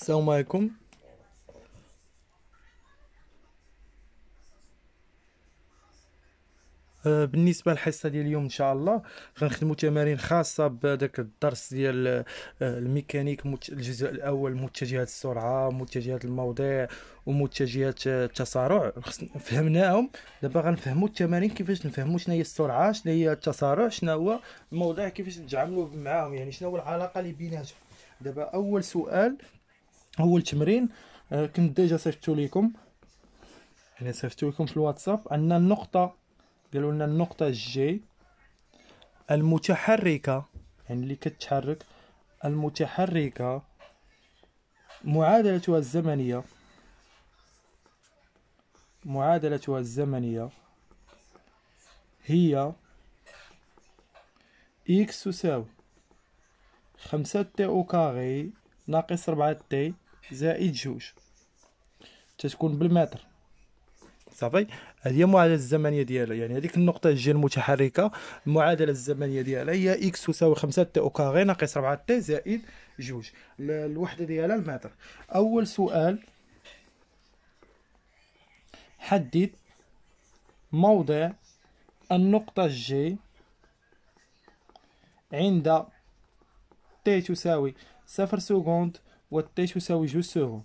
السلام عليكم آه، بالنسبه للحصه ديال اليوم ان شاء الله غنخدموا تمارين خاصه بهذاك الدرس ديال آه، الميكانيك الجزء الاول متجهات السرعه متجهات الموضع ومتجهات آه، التسارع فهمناهم دابا غنفهموا التمارين كيفاش نفهموا شنو هي السرعه شنو هي التسارع شنو هو الموضع كيفاش نتعاملوا معاهم يعني شنو هو العلاقه اللي بيناتهم دابا اول سؤال اول تمرين آه، كنت ديجا صيفطتو ليكم يعني صيفطتو لكم في الواتساب ان النقطه قالوا لنا النقطه جي المتحركه يعني اللي كتحرك المتحركه معادلتها الزمنيه معادلتها الزمنيه هي إكس تساوي خمسة تي أو كاغي ناقص ربعة تي زائد جوج تتكون بالمتر صافي هذه المعادله الزمنيه ديالها يعني هذيك النقطه جي المتحركه المعادله الزمنيه ديالها هي اكس تساوي 5 تي او كاري ناقص 4 تي زائد جوج الوحده ديالها المتر اول سؤال حدد موضع النقطة جي عند تي تساوي صفر سكوند والطيش يساوي جوج سكون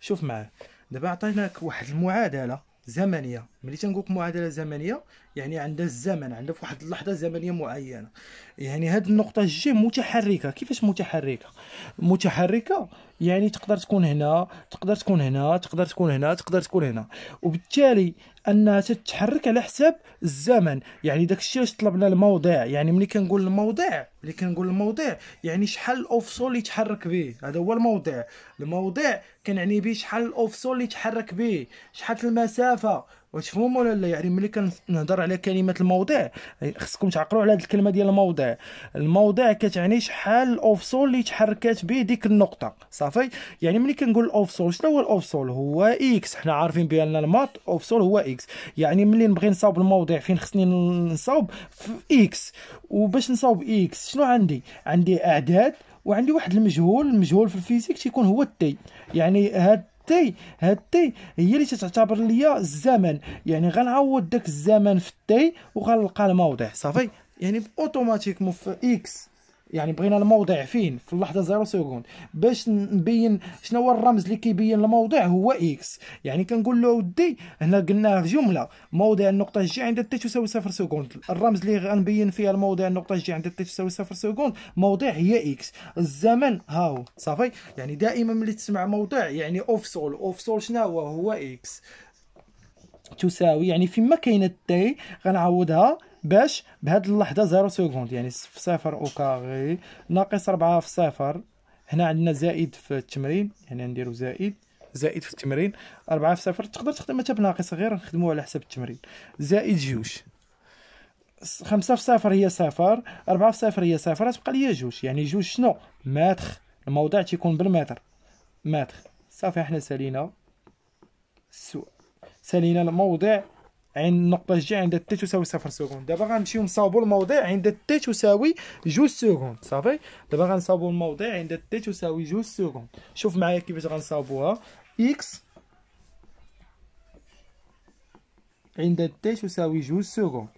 شوف معايا دابا عطيناك واحد المعادله زمنيه ملي تنقولك معادله زمنيه يعني عندها الزمن عندها في واحد اللحظه زمنيه معينه يعني هاد النقطه جي متحركه كيفاش متحركه متحركه يعني تقدر تكون هنا تقدر تكون هنا تقدر تكون هنا تقدر تكون هنا وبالتالي انها تتحرك على حساب الزمن يعني داك الشيء واش طلبنا الموضع يعني ملي كنقول الموضع ملي كنقول الموضع يعني شحال الاوفسول اللي يتحرك به هذا هو الموضع الموضع كنعني به شحال الاوفسول اللي يتحرك به شحال المسافه وتفهموا ولا لا يعني ملي كنهضر على كلمه الموضع يعني خصكم تعقلوا على هذه الكلمه ديال الموضع الموضع كتعني شحال الاوفسول اللي تحركات به ديك النقطه صافي يعني ملي كنقول الاوفسول شنو هو الاوفسول هو اكس حنا عارفين بان المات اوفسول هو اكس يعني ملي نبغي نصاوب الموضع فين خصني نصاوب في اكس وباش نصاوب اكس شنو عندي عندي اعداد وعندي واحد المجهول المجهول في الفيزيك تيكون هو التي يعني هاد تي هاد تي هي اللي تعتبر ليا الزمن يعني غنعوض داك الزمن في تي وغنلقى الموضع صافي يعني اوتوماتيكمون في اكس يعني بغينا الموضع فين في اللحظه 0 سكوند باش نبين شنو هو الرمز اللي كيبين الموضع هو اكس يعني كنقول له ودي هنا قلناها في جمله موضع النقطه جي عند تي تساوي 0 سكوند الرمز اللي غنبين فيها الموضع النقطه جي عند تي تساوي 0 سكوند موضع هي اكس الزمن هاو صافي يعني دائما ملي تسمع موضع يعني اوف سول اوف سول شنو هو هو اكس تساوي يعني فيما كاينه تي غنعوضها باش بهاد اللحظه زيرو سكوند يعني في صفر او كاغي ناقص ربعة في صفر هنا عندنا زائد في التمرين يعني نديرو زائد زائد في التمرين أربعة في صفر تقدر تخدم حتى بناقص غير نخدموه على حسب التمرين زائد جوج خمسة في صفر هي صفر أربعة في صفر هي صفر تبقى ليا جوج يعني جوج شنو ماتخ الموضع تيكون بالمتر ماتخ صافي حنا سالينا السؤال سالينا الموضع عند النقطة جي عند تي تساوي صفر سكوند دابا غنمشيو نصاوبو الموضع عند تي تساوي جوج سكوند صافي دابا غنصاوبو الموضع عند تي تساوي جوج سكوند شوف معايا كيفاش غنصاوبوها اكس عند تي تساوي جوج سكوند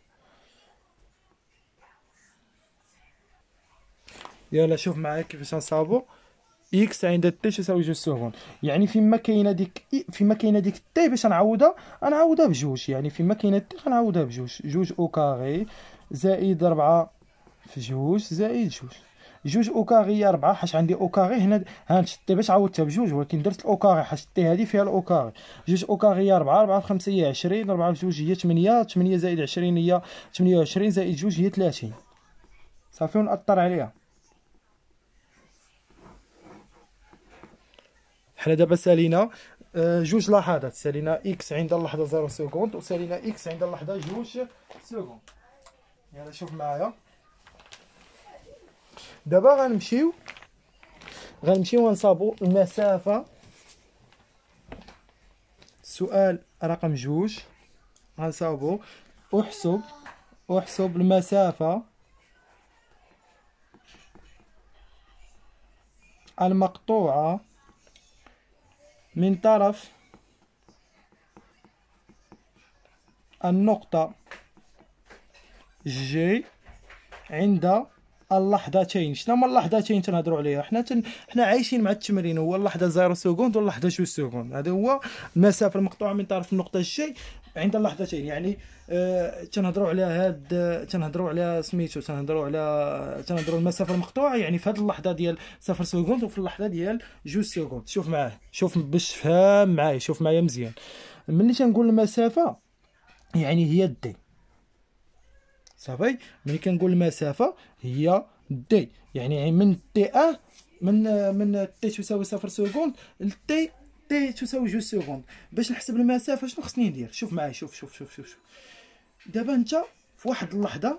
يلا شوف معايا كيفاش غنصاوبو اكس عند تي تساوي جوج سكون يعني فيما كاينه ديك فيما كاينه ديك تي باش نعوضها نعوضها بجوج يعني فيما كاينه تي غنعوضها بجوج جوج او كاري زائد 4 في جوج زائد جوج جوج او كاري 4 حاش عندي او كاري هنا هانشتي باش عوضتها بجوج ولكن درت الاو كاري تي هذه فيها الاو كاري جوج او كاري 4 4 في 5 هي 20 4 في جوج هي 8 8 زائد 20 هي 28 زائد جوج هي 30 صافي ونأثر عليها حنا دابا سالينا آه، جوج لحظات سالينا اكس عند اللحظه 0 سكوند وسالينا اكس عند اللحظه جوج سكوند يلا شوف معايا دابا غنمشيو غنمشيو غنصابو المسافه سؤال رقم جوج غنصابو احسب احسب المسافه المقطوعه من طرف النقطة جي عند اللحظتين شنو هما اللحظتين تنهضروا عليها حنا تن... حنا عايشين مع التمرين هو اللحظه 0 سكوند واللحظه 2 سكوند هذا هو المسافه المقطوعه من طرف النقطه جي عند اللحظتين يعني آه، تنهضروا على هاد تنهضروا على سميتو تنهضروا على تنهضروا المسافه المقطوعه يعني في هاد اللحظه ديال صفر سكوند وفي اللحظه ديال جوج سكوند شوف معاه شوف باش تفهم معايا شوف معايا مزيان ملي تنقول المسافه يعني هي الدي صافي ملي كنقول المسافه هي دي يعني من تي ا من من تي تساوي صفر سكوند لتي تي تساوي جوج سكوند باش نحسب المسافه شنو خصني ندير شوف معايا شوف شوف شوف شوف, شوف. دابا انت في واحد اللحظه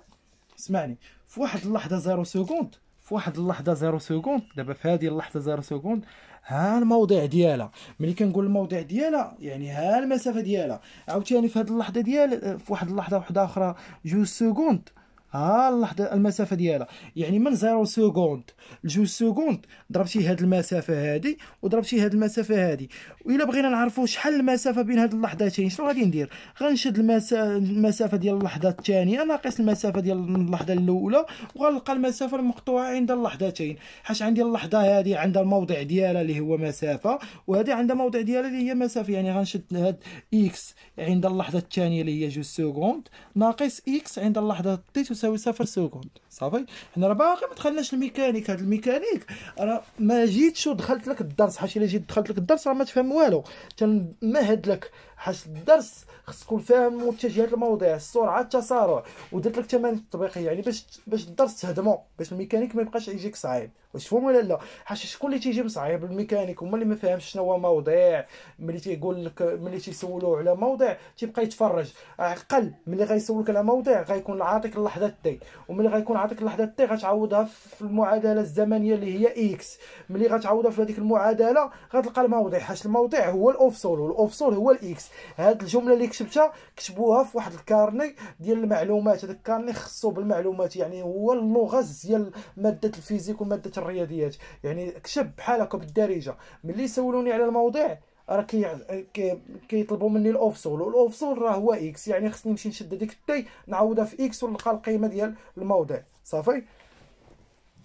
اسمعني في واحد اللحظه زيرو سكوند في واحد اللحظه زيرو سكوند دابا في هذه اللحظه زيرو سكوند ها الموضع ديالها ملي كنقول الموضع ديالها يعني ها المسافه ديالها عاوتاني في هذه اللحظه ديال في واحد اللحظه واحده اخرى جوج سكوند ها آه، اللحظه المسافه ديالها يعني من 0 سكوند لجوج سكوند ضربتي هاد المسافه هادي وضربتي هاد المسافه هادي والا بغينا نعرفوا شحال المسافه بين هاد اللحظتين شنو غادي ندير غنشد المسا... المسافه ديال اللحظه الثانيه ناقص المسافه ديال اللحظه الاولى وغنلقى المسافه المقطوعه عند اللحظتين حاش عندي اللحظه هادي عندها الموضع ديالها اللي هو مسافه وهذه عندها الموضع ديالها اللي هي مسافه يعني غنشد هاد اكس عند اللحظه الثانيه اللي هي جوج سكوند ناقص اكس عند اللحظه تساوي تساوي صفر سكوند صافي حنا راه باقي ما دخلناش الميكانيك هذا الميكانيك راه ما جيتش ودخلت لك الدرس حاش الا جيت دخلت لك الدرس راه ما تفهم والو تنمهد لك حاش الدرس خص تكون فاهم متجهات المواضيع السرعه التسارع ودرت لك تمارين تطبيقيه يعني باش باش الدرس تهدمو باش الميكانيك ما يبقاش يجيك صعيب واش فهم ولا لا حاش شكون اللي تيجي بصعيب الميكانيك هما اللي ما فاهمش شنو هو موضع ملي تيقول لك ملي تيسولوه على موضع تيبقى يتفرج اقل ملي غيسولك على موضع غيكون عاطيك اللحظه لحظه تي وملي غيكون عطيك لحظه تي غتعوضها في المعادله الزمنيه اللي هي اكس ملي غتعوضها في هذيك المعادله غتلقى الموضع حاش الموضع هو الاوفسول والاوفسول هو الاكس هاد الجمله اللي كتبتها كتبوها في واحد الكارني ديال المعلومات هذاك الكارني خصو بالمعلومات يعني هو اللغز ديال ماده الفيزيك وماده الرياضيات يعني كتب بحال هكا بالدارجه ملي سولوني على الموضع راه كي كيطلبوا مني الاوفسول والاوفسول راه هو اكس يعني خصني نمشي نشد هذيك التي نعوضها في اكس ونلقى القيمه ديال الموضع صافي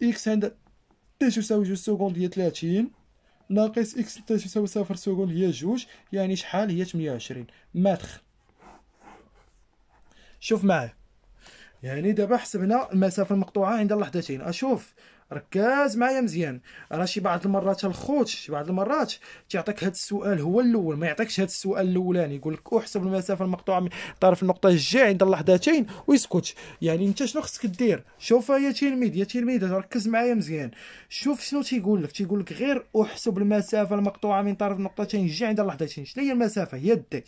اكس عند تي تساوي جوج سكوند هي 30 ناقص اكس تي تساوي صفر سكوند هي جوج يعني شحال هي 28 متر شوف معايا يعني دابا حسبنا المسافه المقطوعه عند اللحظتين اشوف ركز معايا مزيان راه شي بعض المرات الخوت شي بعض المرات تيعطيك هذا السؤال هو الاول ما يعطيكش هذا السؤال الاولاني يقول لك احسب المسافه المقطوعه من طرف النقطه جي عند اللحظتين ويسكت يعني انت شنو خصك دير شوف يا تلميذ يا تلميذ ركز معايا مزيان شوف شنو تيقول لك تيقول لك غير احسب المسافه المقطوعه من طرف النقطتين جي عند اللحظتين شنو هي المسافه هي الدي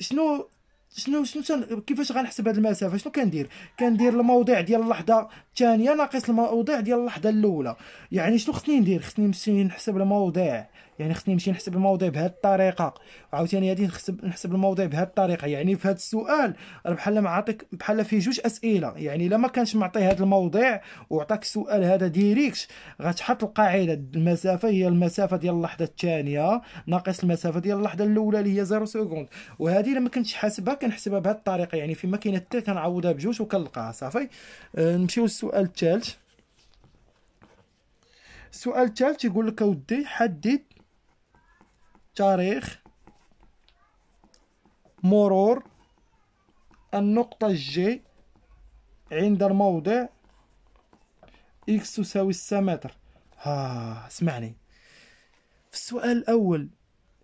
شنو شنو شنو كيفاش غنحسب هذه المسافه شنو كندير كندير الموضع ديال اللحظه الثانيه ناقص الموضع ديال اللحظه الاولى يعني شنو خصني ندير خصني نمشي نحسب الموضع يعني خصني نمشي نحسب الموضوع بهذه الطريقه وعاوتاني غادي نحسب نحسب الموضوع بهذه الطريقه يعني في هذا السؤال راه بحال معطيك بحال فيه جوج اسئله يعني الا ما كانش معطي هذا الموضوع وعطاك السؤال هذا ديريكت غتحط القاعده المسافه هي المسافه ديال اللحظه الثانيه ناقص المسافه ديال اللحظه الاولى اللي هي 0 سكوند وهذه لما كنتش حاسبها كنحسبها بهذه الطريقه يعني فيما كاين حتى كنعوضها بجوج وكنلقاها صافي أه نمشيو للسؤال الثالث السؤال الثالث يقول لك اودي حدد تاريخ مرور النقطة جي عند الموضع إكس تساوي ستة متر ها اسمعني في السؤال الأول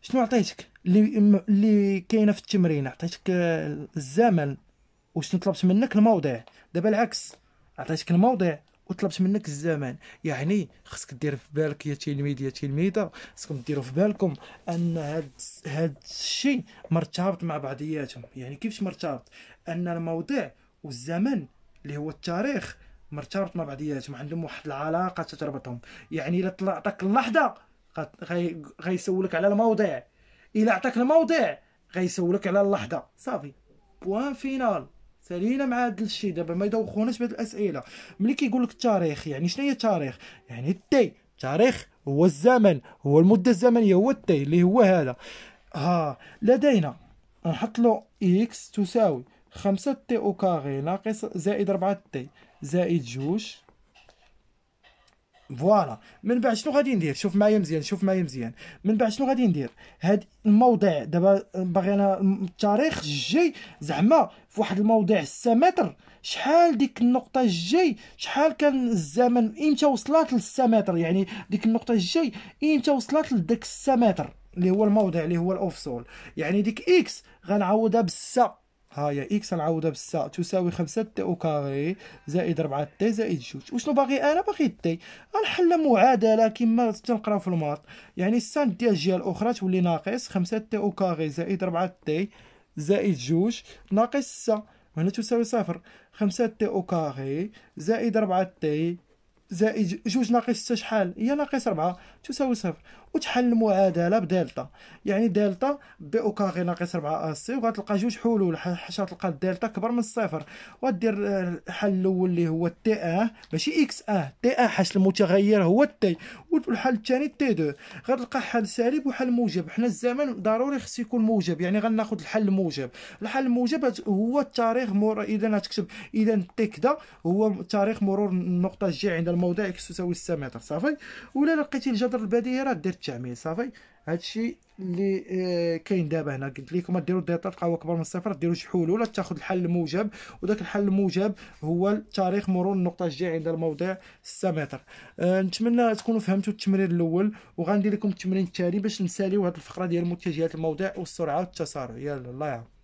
شنو عطيتك اللي اللي كاينه في التمرين عطيتك الزمن وشنو طلبت منك الموضع دابا العكس عطيتك الموضع وطلبت منك الزمان يعني خصك دير في بالك يا تلميذ يا تلميذه خصكم ديروا في بالكم ان هاد هاد الشيء مرتبط مع بعضياتهم يعني كيفاش مرتبط ان الموضوع والزمن اللي هو التاريخ مرتبط مع بعضياتهم عندهم واحد العلاقه تتربطهم يعني الا عطاك اللحظه غيسولك على الموضوع الا عطاك الموضوع غيسولك على اللحظه صافي بوان فينال سالينا مع هذا الشيء دابا ما يدوخوناش بهذه الاسئله ملي كيقول لك التاريخ يعني شنو هي التاريخ يعني التي التاريخ هو الزمن هو المده الزمنيه هو التي اللي هو هذا ها لدينا نحط له اكس تساوي 5 تي او كاري ناقص زائد 4 تي زائد جوج فوالا من بعد شنو غادي ندير شوف معايا مزيان شوف معايا مزيان من بعد شنو غادي ندير هاد الموضع دابا باغي انا التاريخ الجاي زعما في واحد الموضع 6 متر شحال ديك النقطة الجاي شحال كان الزمن امتى وصلت 6 متر يعني ديك النقطة الجاي امتى وصلت لداك 6 متر اللي هو الموضع اللي هو سول يعني ديك اكس غنعوضها بالسا هاهي اكس نعوضها بالسا تساوي 5 تي او كاري زائد 4 تي زائد جوج وشنو باغي انا باغي تي غنحل معادله كما تنقراو في الماط يعني السان ديال الجهه الاخرى تولي ناقص 5 تي او كاري زائد 4 تي زائد جوج ناقص 6 وهنا تساوي صفر 5 تي او كاري زائد 4 تي زائد جوج ناقص 6 شحال هي ناقص 4 تساوي صفر وتحل المعادله بدلتا يعني دلتا بي او كاري ناقص 4 ا سي وغتلقى جوج حلول حاش تلقى الدلتا كبر من الصفر ودير آه، الحل الاول اللي هو تي اه ماشي اكس اه تي اه حاش المتغير هو تي والحل الثاني تي دو غتلقى حل سالب وحل موجب حنا الزمن ضروري خص يكون موجب يعني غناخذ الحل الموجب الحل الموجب هو التاريخ مور اذا غتكتب اذا تي كدا هو تاريخ مرور النقطه جي عند الموضع اكس تساوي 6 متر صافي ولا لقيتي الجذر البديهي راه دير التعميل صافي هادشي اللي آه، كاين دابا هنا قلت لكم ديروا الداتا تلقاو اكبر من صفر ديروا شي حلول تاخذ الحل الموجب وذاك الحل الموجب هو تاريخ مرور النقطه الجايه عند الموضع 6 متر آه، نتمنى تكونوا فهمتوا التمرين الاول وغندير لكم التمرين الثاني باش نساليو هذه الفقره ديال متجهات الموضع والسرعه والتسارع يلا الله يعاون